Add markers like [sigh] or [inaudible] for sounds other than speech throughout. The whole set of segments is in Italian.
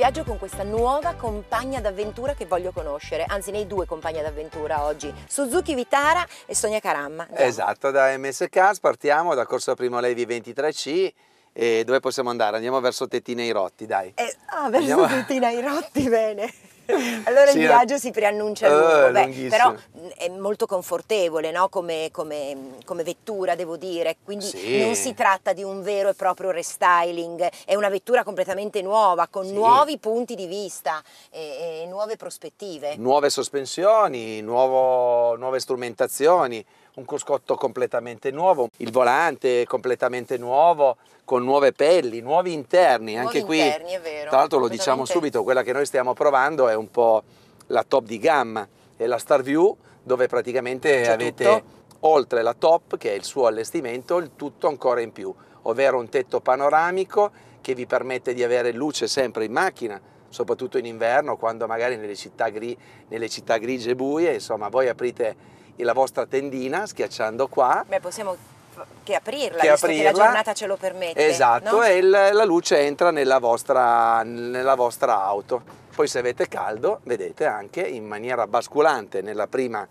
viaggio con questa nuova compagna d'avventura che voglio conoscere, anzi nei due compagni d'avventura oggi, Suzuki Vitara e Sonia Caramma. Andiamo. Esatto, da MS Cars partiamo da Corso Primo Levi 23C e dove possiamo andare? Andiamo verso Tettina i Rotti, dai. Eh, ah, verso Andiamo... Tettina i Rotti, bene. [laughs] [laughs] allora sì, il viaggio si preannuncia eh, lungo, eh, Beh, però è molto confortevole no? come, come, come, vettura, devo dire, quindi sì. non si tratta di un vero e proprio restyling, è una vettura completamente nuova, con sì. nuovi punti di vista e, e nuove prospettive. Nuove sospensioni, nuovo, nuove strumentazioni, un cruscotto completamente nuovo, il volante completamente nuovo, con nuove pelli, nuovi interni, nuovi anche interni, qui. È vero, tra l'altro lo diciamo subito, quella che noi stiamo provando è un po' la top di gamma, è la Star View dove praticamente avete tutto. oltre la top che è il suo allestimento, il tutto ancora in più, ovvero un tetto panoramico che vi permette di avere luce sempre in macchina, soprattutto in inverno quando magari nelle città, gri, nelle città grigie e buie, insomma voi aprite la vostra tendina schiacciando qua. Beh, possiamo che aprirla, che aprirla. che la giornata ce lo permette. Esatto, no? e la luce entra nella vostra, nella vostra auto. Poi se avete caldo, vedete anche in maniera basculante nella prima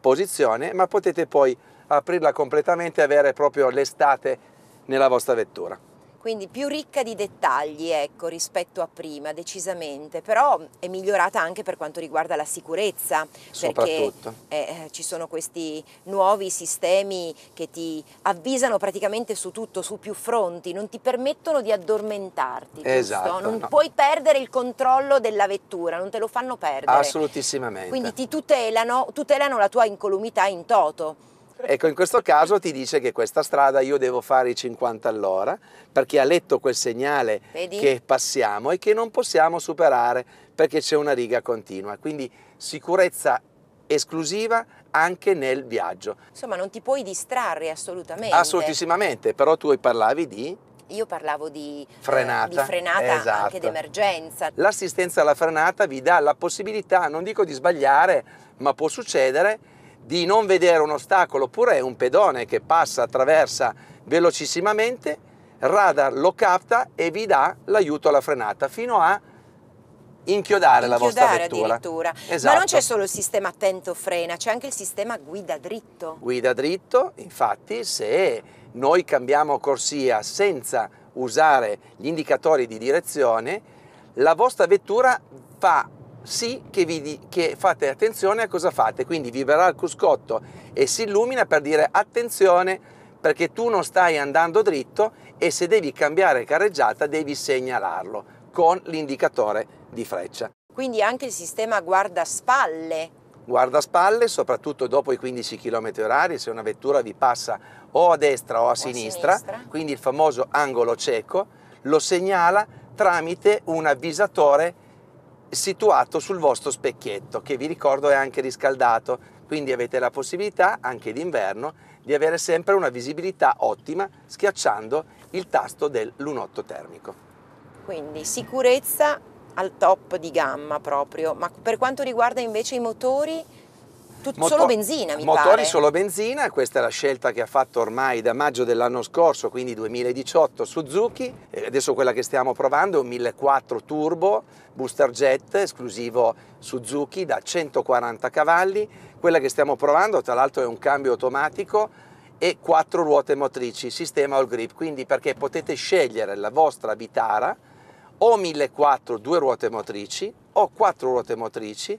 posizione, ma potete poi aprirla completamente e avere proprio l'estate nella vostra vettura quindi più ricca di dettagli ecco, rispetto a prima, decisamente, però è migliorata anche per quanto riguarda la sicurezza, perché eh, eh, ci sono questi nuovi sistemi che ti avvisano praticamente su tutto, su più fronti, non ti permettono di addormentarti, esatto, non no. puoi perdere il controllo della vettura, non te lo fanno perdere. Assolutissimamente. Quindi ti tutelano, tutelano la tua incolumità in toto. Ecco, in questo caso ti dice che questa strada io devo fare i 50 all'ora perché ha letto quel segnale Vedi? che passiamo e che non possiamo superare perché c'è una riga continua. Quindi sicurezza esclusiva anche nel viaggio. Insomma, non ti puoi distrarre assolutamente. Assolutissimamente, però tu parlavi di io parlavo di frenata, eh, di frenata esatto. anche d'emergenza. L'assistenza alla frenata vi dà la possibilità, non dico di sbagliare, ma può succedere di non vedere un ostacolo oppure è un pedone che passa, attraversa velocissimamente, radar lo capta e vi dà l'aiuto alla frenata fino a inchiodare, inchiodare la vostra vettura. addirittura. Esatto. Ma non esatto. c'è solo il sistema attento frena, c'è anche il sistema guida dritto. Guida dritto, infatti, se noi cambiamo corsia senza usare gli indicatori di direzione, la vostra vettura va sì che, vi, che, fate attenzione a cosa fate, quindi vibrerà il cruscotto e si illumina per dire attenzione perché tu non stai andando dritto e se devi cambiare carreggiata devi segnalarlo con l'indicatore di freccia. Quindi anche il sistema guarda spalle guardaspalle, soprattutto dopo i 15 km orari, se una vettura vi passa o a destra o a, o sinistra, a sinistra, quindi il famoso angolo cieco, lo segnala tramite un avvisatore situato sul vostro specchietto che vi ricordo è anche riscaldato, quindi avete la possibilità anche d'inverno di avere sempre una visibilità ottima schiacciando il tasto del lunotto termico. Quindi sicurezza al top di gamma proprio, ma per quanto riguarda invece i motori Tut- Moto- solo benzina, mi motori pare. solo benzina, questa è la scelta che ha fatto ormai da maggio dell'anno scorso, quindi 2018 Suzuki. Adesso quella che stiamo provando è un 1.4 turbo booster jet esclusivo Suzuki da 140 cavalli. Quella che stiamo provando, tra l'altro, è un cambio automatico e quattro ruote motrici, sistema all grip, quindi perché potete scegliere la vostra Vitara o 1004 due ruote motrici o quattro ruote motrici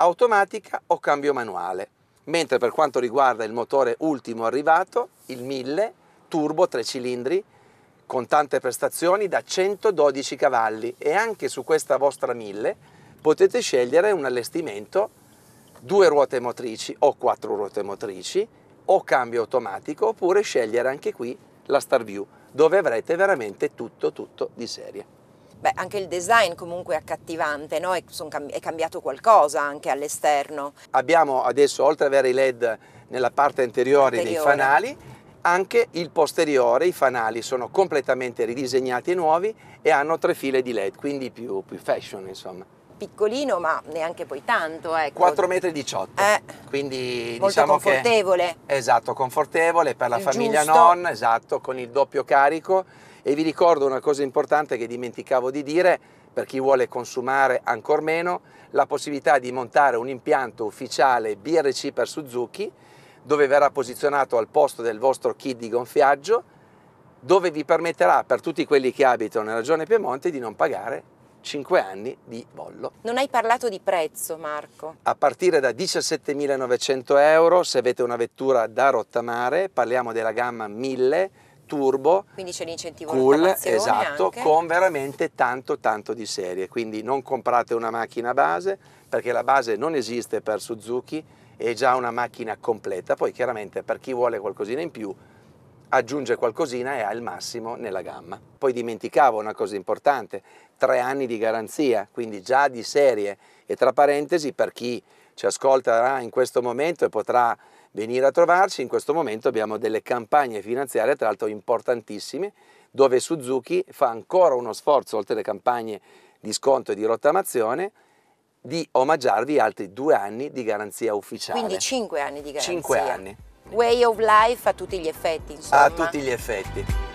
automatica o cambio manuale, mentre per quanto riguarda il motore ultimo arrivato, il 1000 turbo 3 cilindri con tante prestazioni da 112 cavalli e anche su questa vostra 1000 potete scegliere un allestimento due ruote motrici o quattro ruote motrici o cambio automatico oppure scegliere anche qui la Starview dove avrete veramente tutto tutto di serie beh, anche il design comunque è accattivante, no? è, son, è cambiato qualcosa anche all'esterno. Abbiamo adesso, oltre ad avere i LED nella parte anteriore, anteriore. dei fanali, anche il posteriore, i fanali sono completamente ridisegnati e nuovi e hanno tre file di LED, quindi più, più fashion insomma. Piccolino ma neanche poi tanto. Ecco. 4,18 m, eh, quindi molto diciamo confortevole. Che, esatto, confortevole per la il famiglia giusto. non, esatto, con il doppio carico e vi ricordo una cosa importante che dimenticavo di dire, per chi vuole consumare ancora meno, la possibilità di montare un impianto ufficiale BRC per Suzuki, dove verrà posizionato al posto del vostro kit di gonfiaggio, dove vi permetterà per tutti quelli che abitano nella regione Piemonte di non pagare 5 anni di bollo. Non hai parlato di prezzo Marco? A partire da 17.900 euro se avete una vettura da rottamare, parliamo della gamma 1000, turbo, quindi c'è l'incentivo cool, esatto, anche. con veramente tanto tanto di serie, quindi non comprate una macchina base perché la base non esiste per Suzuki, è già una macchina completa, poi chiaramente per chi vuole qualcosina in più aggiunge qualcosina e ha il massimo nella gamma. Poi dimenticavo una cosa importante, tre anni di garanzia, quindi già di serie e tra parentesi per chi ci ascolterà in questo momento e potrà venire a trovarci. In questo momento abbiamo delle campagne finanziarie, tra l'altro importantissime, dove Suzuki fa ancora uno sforzo, oltre alle campagne di sconto e di rottamazione, di omaggiarvi altri due anni di garanzia ufficiale. Quindi cinque anni di garanzia. Cinque anni. Way of life a tutti gli effetti, insomma. A tutti gli effetti.